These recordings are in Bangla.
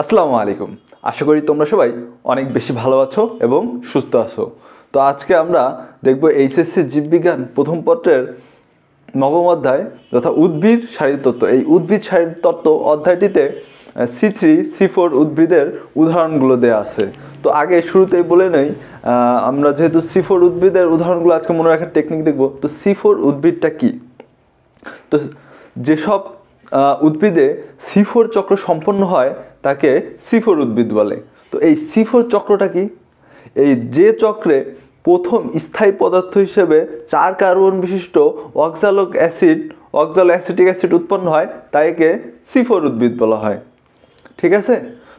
আসসালামু আলাইকুম আশা করি তোমরা সবাই অনেক বেশি ভালো আছো এবং সুস্থ আছো তো আজকে আমরা দেখব এইচএসসি জীববিজ্ঞান প্রথম পত্রের নবম অধ্যায় যথা উদ্ভিদ তত্ত্ব এই উদ্ভিদ শারীর তত্ত্ব অধ্যায়টিতে সি থ্রি সি ফোর উদ্ভিদের উদাহরণগুলো দেওয়া আছে তো আগে শুরুতেই বলে নেই আমরা যেহেতু সি ফোর উদ্ভিদের উদাহরণগুলো আজকে মনে রাখার টেকনিক দেখব তো সি ফোর উদ্ভিদটা কী তো যেসব উদ্ভিদে সি ফোর চক্র সম্পন্ন হয় তাকে সিফর উদ্ভিদ বলে তো এই সিফর চক্রটা কি এই যে চক্রে প্রথম স্থায়ী পদার্থ হিসেবে চার কার্বন বিশিষ্ট অক্সালক অ্যাসিড অক্সাল অ্যাসিটিক অ্যাসিড উৎপন্ন হয় তাইকে সিফর উদ্ভিদ বলা হয় ঠিক আছে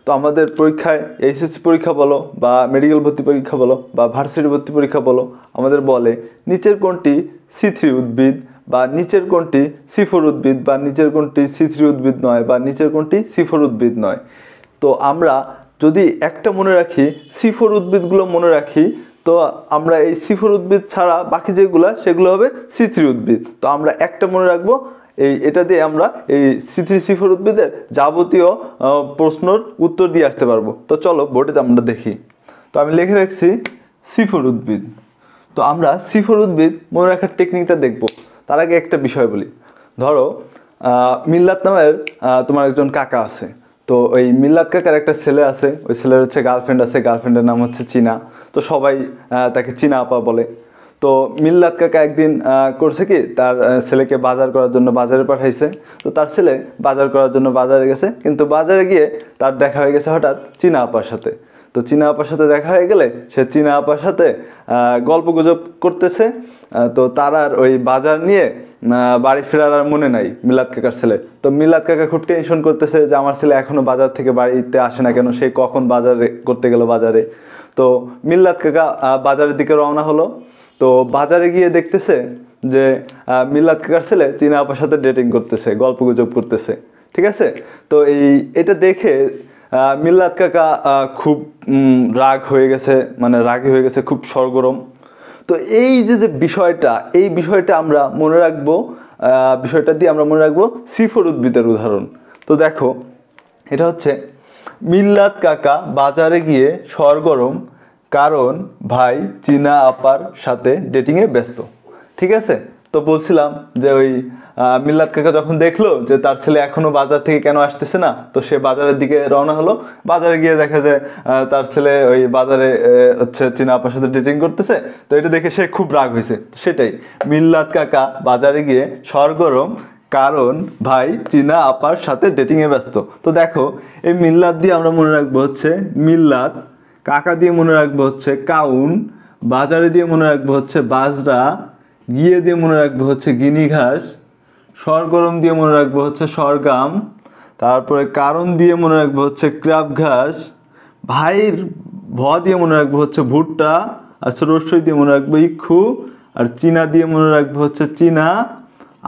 তো আমাদের পরীক্ষায় এইচএসসি পরীক্ষা বলো বা মেডিকেল ভর্তি পরীক্ষা বলো বা ভার্সিটি ভর্তি পরীক্ষা বলো আমাদের বলে নিচের কোনটি সি থ্রি উদ্ভিদ বা নিচের কোনটি সিফোর উদ্ভিদ বা নিচের কোনটি সিথ্রি উদ্ভিদ নয় বা নিচের কোনটি সিফোর উদ্ভিদ নয় তো আমরা যদি একটা মনে রাখি সিফোর উদ্ভিদগুলো মনে রাখি তো আমরা এই সিফোর উদ্ভিদ ছাড়া বাকি যেগুলো সেগুলো হবে সিথ্রি উদ্ভিদ তো আমরা একটা মনে রাখবো এই এটা দিয়ে আমরা এই সিথ্রি সিফোর উদ্ভিদের যাবতীয় প্রশ্নর উত্তর দিয়ে আসতে পারবো তো চলো বোর্ডে আমরা দেখি তো আমি লিখে রাখছি সিফোর উদ্ভিদ তো আমরা শিফর উদ্ভিদ মনে রাখার টেকনিকটা দেখব তার আগে একটা বিষয় বলি ধরো মিল্লাত নামের তোমার একজন কাকা আছে তো ওই মিল্লাত কাকার একটা ছেলে আছে ওই ছেলের হচ্ছে গার্লফ্রেন্ড আছে গার্লফ্রেন্ডের নাম হচ্ছে চীনা তো সবাই তাকে চীনা আপা বলে তো মিল্লাত কাকা একদিন করছে কি তার ছেলেকে বাজার করার জন্য বাজারে পাঠাইছে তো তার ছেলে বাজার করার জন্য বাজারে গেছে কিন্তু বাজারে গিয়ে তার দেখা হয়ে গেছে হঠাৎ চীনা আপার সাথে তো চীনা আপার সাথে দেখা হয়ে গেলে সে চীনা আপার সাথে গল্প গুজব করতেছে তো তার আর ওই বাজার নিয়ে বাড়ি ফেরার আর মনে নাই মিলাদ কাকার ছেলে তো মিলাদ কাকা খুব টেনশন করতেছে যে আমার ছেলে এখনও বাজার থেকে বাড়িতে আসে না কেন সে কখন বাজারে করতে গেল বাজারে তো মিল্লাদ কাকা বাজারের দিকে রওনা হলো তো বাজারে গিয়ে দেখতেছে যে মিল্লাদ কাকার ছেলে চীনা আপার সাথে ডেটিং করতেছে গল্প গুজব করতেছে ঠিক আছে তো এই এটা দেখে মিল্লাত কাকা খুব রাগ হয়ে গেছে মানে রাগে হয়ে গেছে খুব সরগরম তো এই যে যে বিষয়টা এই বিষয়টা আমরা মনে রাখবো বিষয়টা দিয়ে আমরা মনে রাখবো সিফর উদ্ভিদের উদাহরণ তো দেখো এটা হচ্ছে মিল্লাত কাকা বাজারে গিয়ে সরগরম কারণ ভাই চীনা আপার সাথে ডেটিংয়ে ব্যস্ত ঠিক আছে তো বলছিলাম যে ওই মিল্লাত কাকা যখন দেখলো যে তার ছেলে এখনো বাজার থেকে কেন আসতেছে না তো সে বাজারের দিকে রওনা হলো বাজারে গিয়ে দেখা যে তার ছেলে ওই বাজারে হচ্ছে চীনা আপার সাথে ডেটিং করতেছে তো এটা দেখে সে খুব রাগ হয়েছে সেটাই মিল্লাত কাকা বাজারে গিয়ে সরগরম কারণ ভাই চীনা আপার সাথে ডেটিংয়ে ব্যস্ত তো দেখো এই মিল্লাত দিয়ে আমরা মনে রাখবো হচ্ছে মিল্লাত কাকা দিয়ে মনে রাখবো হচ্ছে কাউন বাজারে দিয়ে মনে রাখবো হচ্ছে বাজরা গিয়ে দিয়ে মনে রাখবে হচ্ছে গিনি ঘাস সরগরম দিয়ে মনে রাখবে হচ্ছে সরগাম তারপরে কারণ দিয়ে মনে রাখবে হচ্ছে ক্রাব ঘাস ভাইয়ের ভ দিয়ে মনে রাখবে হচ্ছে ভুট্টা আর সরস্বই দিয়ে মনে রাখবে ইক্ষু আর চীনা দিয়ে মনে রাখবে হচ্ছে চীনা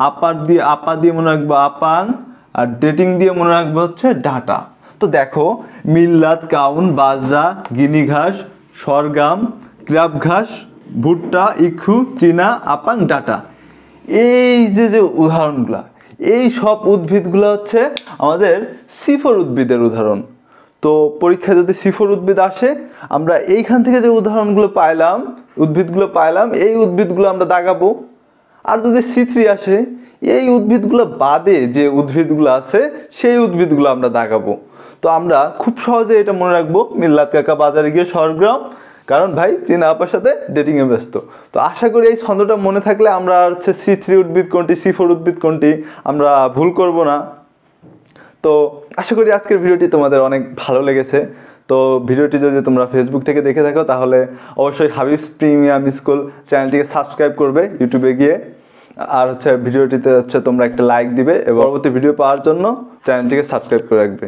আপার দিয়ে আপা দিয়ে মনে রাখবে আপাং আর ডেটিং দিয়ে মনে রাখবে হচ্ছে ডাটা তো দেখো মিল্লাত কাউন বাজরা গিনি ঘাস সরগাম ক্রাব ঘাস ভুট্টা ইক্ষু চীনা আপাং ডাটা এই যে যে উদাহরণগুলো এই সব উদ্ভিদগুলো হচ্ছে আমাদের সিফর উদ্ভিদের উদাহরণ তো পরীক্ষায় যদি সিফর উদ্ভিদ আসে আমরা এইখান থেকে যে উদাহরণগুলো পাইলাম উদ্ভিদগুলো পাইলাম এই উদ্ভিদগুলো আমরা দাগাবো আর যদি সিথ্রি আসে এই উদ্ভিদগুলো বাদে যে উদ্ভিদগুলো আছে সেই উদ্ভিদগুলো আমরা দাগাবো তো আমরা খুব সহজে এটা মনে রাখবো মিল্লাত কাকা বাজারে গিয়ে সরগ্রাম কারণ ভাই তিনি আপার সাথে ডেটিংয়ে ব্যস্ত তো আশা করি এই ছন্দটা মনে থাকলে আমরা হচ্ছে সি থ্রি উদ্ভিদ কোনটি সি ফোর উদ্ভিদ কোনটি আমরা ভুল করব না তো আশা করি আজকের ভিডিওটি তোমাদের অনেক ভালো লেগেছে তো ভিডিওটি যদি তোমরা ফেসবুক থেকে দেখে থাকো তাহলে অবশ্যই হাবিবস প্রিমিয়াম স্কুল চ্যানেলটিকে সাবস্ক্রাইব করবে ইউটিউবে গিয়ে আর হচ্ছে ভিডিওটিতে হচ্ছে তোমরা একটা লাইক দিবে এবং পরবর্তী ভিডিও পাওয়ার জন্য চ্যানেলটিকে সাবস্ক্রাইব করে রাখবে